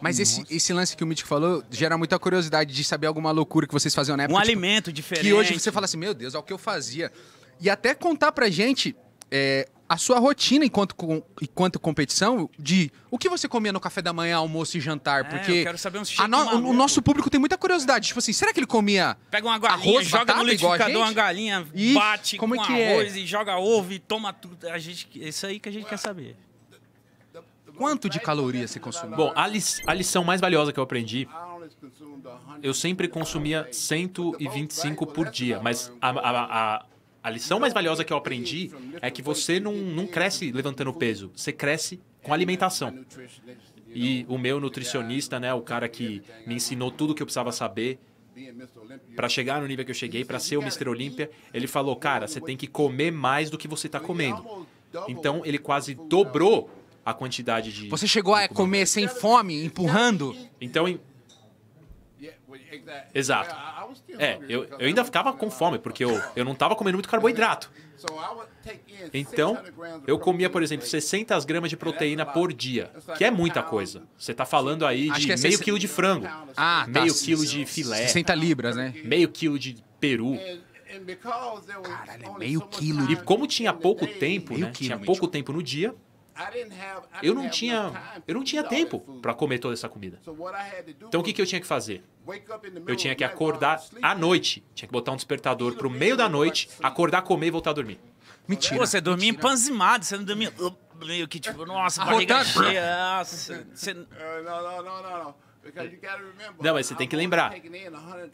Mas esse, esse lance que o Mítico falou gera muita curiosidade de saber alguma loucura que vocês faziam na época. Um tipo, alimento diferente. Que hoje você fala assim, meu Deus, é o que eu fazia. E até contar pra gente é, a sua rotina enquanto, com, enquanto competição de o que você comia no café da manhã, almoço e jantar, é, porque eu quero saber um no, o nosso público tem muita curiosidade, tipo assim, será que ele comia pega uma galinha, arroz, joga batata, no liquidificador uma galinha, e bate como com é que arroz é? e joga ovo e toma tudo, a gente, isso aí que a gente quer saber. Quanto de calorias você consumiu? Bom, a, li a lição mais valiosa que eu aprendi eu sempre consumia 125 por dia, mas a, a, a, a, lição mais valiosa que eu aprendi é que você não, não cresce levantando peso, você cresce com alimentação. E o meu nutricionista, né, o cara que me ensinou tudo que eu precisava saber para chegar no nível que eu cheguei, para ser o Mr. Olímpia, ele falou: cara, você tem que comer mais do que você está comendo. Então ele quase dobrou a quantidade de. Você chegou a comer sem fome, empurrando? Então. Em... Exato. É, eu, eu ainda ficava com fome, porque eu, eu não estava comendo muito carboidrato. Então, eu comia, por exemplo, 600 gramas de proteína por dia, que é muita coisa. Você está falando aí de é meio quilo de frango, ah, tá, meio quilo de filé. 60 libras, né? Meio quilo de peru. Caralho, é meio quilo. E como tinha pouco tempo, né? Quilo, tinha pouco tempo no dia, eu não tinha, eu não tinha tempo para comer toda essa comida. Então o que, que eu tinha que fazer? Eu tinha que acordar à noite, tinha que botar um despertador para o meio da noite, acordar, comer e voltar a dormir. Mentira. Pô, você dormia empanzimado, você não dormia uh, meio que tipo, nossa, barriga cheia. Você... Não, não, não, não. Não, mas você tem que lembrar.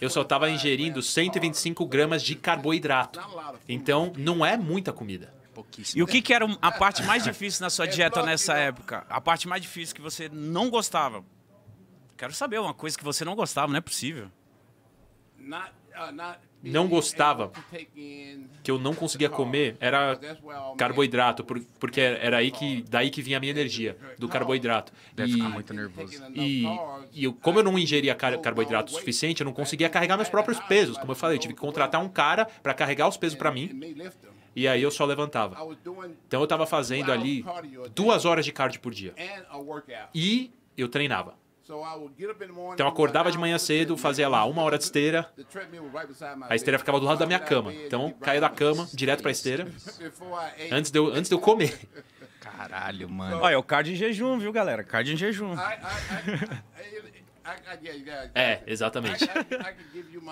Eu só estava ingerindo 125 gramas de carboidrato. Então, não é muita comida. Pouquíssimo. E o que, que era a parte mais difícil na sua dieta nessa época? A parte mais difícil que você não gostava? Quero saber uma coisa que você não gostava, não é possível. Ah, não gostava, que eu não conseguia comer, era carboidrato, porque era aí que, daí que vinha a minha energia, do carboidrato. Deve e, ficar muito nervoso. E, e como eu não ingeria carboidrato o suficiente, eu não conseguia carregar meus próprios pesos. Como eu falei, eu tive que contratar um cara para carregar os pesos para mim e aí eu só levantava. Então eu estava fazendo ali duas horas de cardio por dia. E eu treinava. Então eu acordava de manhã cedo, fazia lá uma hora de esteira. A esteira ficava do lado da minha cama. Então caía da cama direto para a esteira. Antes de, eu, antes de eu comer. Caralho, mano. Olha, é o cardio em jejum, viu, galera? Cardio em jejum. É, exatamente.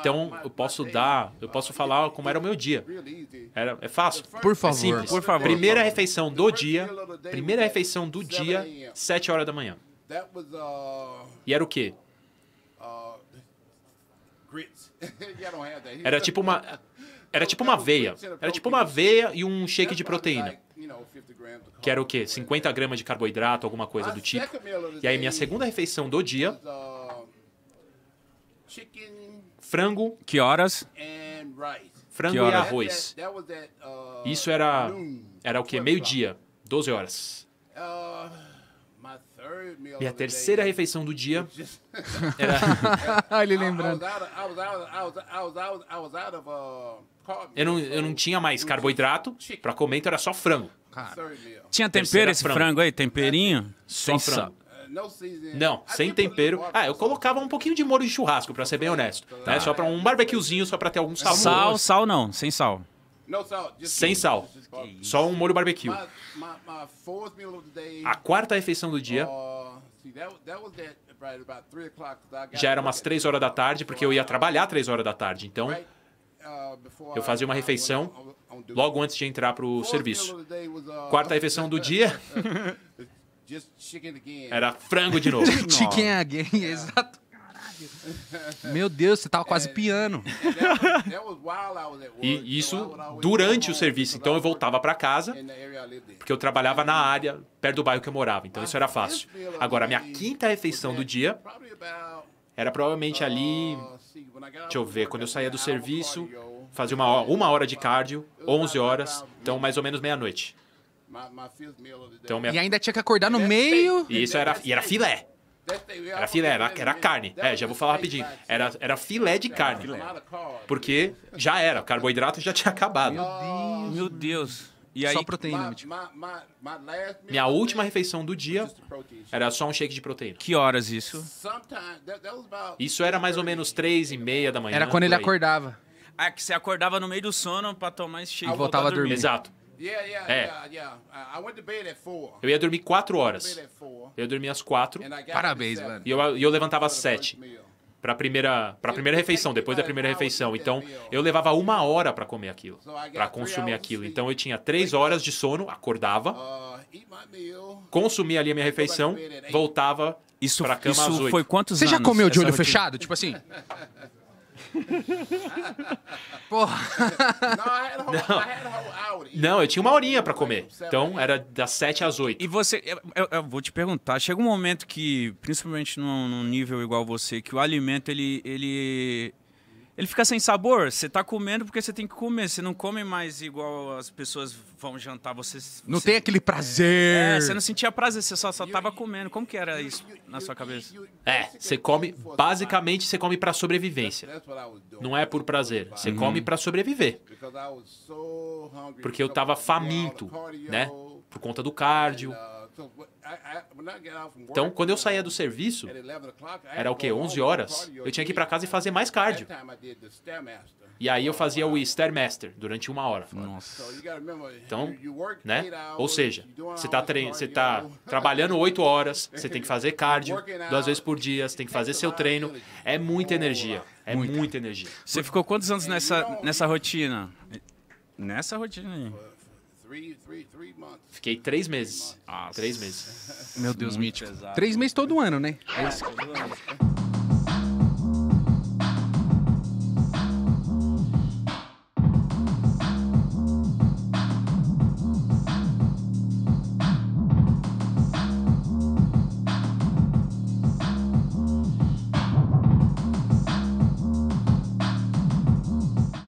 Então eu posso dar, eu posso falar como era o meu dia. Era, é fácil. Por favor. É simples. Por favor. Primeira refeição do dia, primeira refeição do dia, 7 horas da manhã. Uh, e era o quê? Uh, era tipo uma era tipo uma veia. Era tipo uma veia e um shake de proteína. Que era o quê? 50 gramas de carboidrato, alguma coisa do tipo. E aí minha segunda refeição do dia uh, frango. Que horas? Frango que horas e arroz. Uh, Isso era, era o quê? Meio-dia, 12 horas. Uh, e a terceira refeição do dia era. Ele lembrando. Uh, eu não, eu não tinha mais carboidrato para comer, então era só frango. Cara. Tinha tempero esse frango. frango aí? Temperinho? Só frango. Não sem, é, não, sem tempero. Ah, eu colocava um pouquinho de molho de churrasco, para ser bem honesto. Tá. Né? Só para um barbecuezinho, só para ter algum sabor. Sal, sal não, sem sal. Não, sal, Sem sal. Só um molho barbecue. A quarta refeição do dia. Tá, Já era umas 3 horas da tarde, porque eu ia trabalhar 3 horas da tarde. Então, uh, eu fazia uma refeição logo antes de entrar para o serviço. Uh, quarta refeição do dia. Just chicken again. Era frango de novo. chicken again, é. exato. Meu Deus, você tava quase é. piano. E isso durante o serviço. Então eu voltava para casa, porque eu trabalhava na área, perto do bairro que eu morava. Então isso era fácil. Agora, minha quinta refeição do dia era provavelmente uh, ali. Deixa eu ver, quando eu saía do serviço, fazia uma hora, uma hora de cardio, 11 horas, então mais ou menos meia-noite. Então, minha... E ainda tinha que acordar no meio. E isso era, e era filé. Era filé, era, era carne. É, já vou falar rapidinho. Era, era filé de carne. Porque já era, o carboidrato já tinha acabado. Meu Deus. E aí, só proteína. Tipo. Minha última refeição do dia era só um shake de proteína. Que horas isso? Isso era mais ou menos três e meia da manhã. Era quando ele acordava. Ah, que você acordava no meio do sono pra tomar esse shake. E voltava a dormir. Exato é. Eu ia dormir quatro horas. Eu dormia às quatro. Parabéns, mano. E eu, eu levantava às sete para primeira para primeira refeição depois da primeira refeição então eu levava uma hora para comer aquilo para consumir aquilo então eu tinha três horas de sono acordava uh, consumia ali a minha refeição voltava e pra cama isso foi quantos você anos? já comeu de olho fechado tipo assim Porra. Não, não, eu tinha uma horinha para comer. Então era das 7 às 8. E você, eu, eu, vou te perguntar, chega um momento que, principalmente num, num nível igual você, que o alimento ele, ele ele fica sem sabor. Você tá comendo porque você tem que comer. Você não come mais igual as pessoas vão jantar. Você, você não tem aquele prazer. É, você não sentia prazer, você só, só tava comendo. Como que era isso na sua cabeça? É, você come. Basicamente, você come para sobrevivência. Não é por prazer. Você uhum. come para sobreviver. Porque eu tava faminto, né? Por conta do cardio então, quando eu uh, saía do serviço, era o quê? 11 horas, eu tinha que ir para casa e fazer mais cardio. E aí eu fazia o Stairmaster durante uma hora. Nossa. Então, né? Ou seja, você está você tá trabalhando 8 horas, você tem que fazer cardio duas vezes por dia, você tem que fazer seu treino. É muita energia. É muita, muita energia. Você ficou quantos anos nessa, nessa rotina? Nessa rotina aí. Fiquei três meses. Nossa. Três meses. Meu Deus, Muito mítico. Pesado. Três meses todo ano, né? É isso.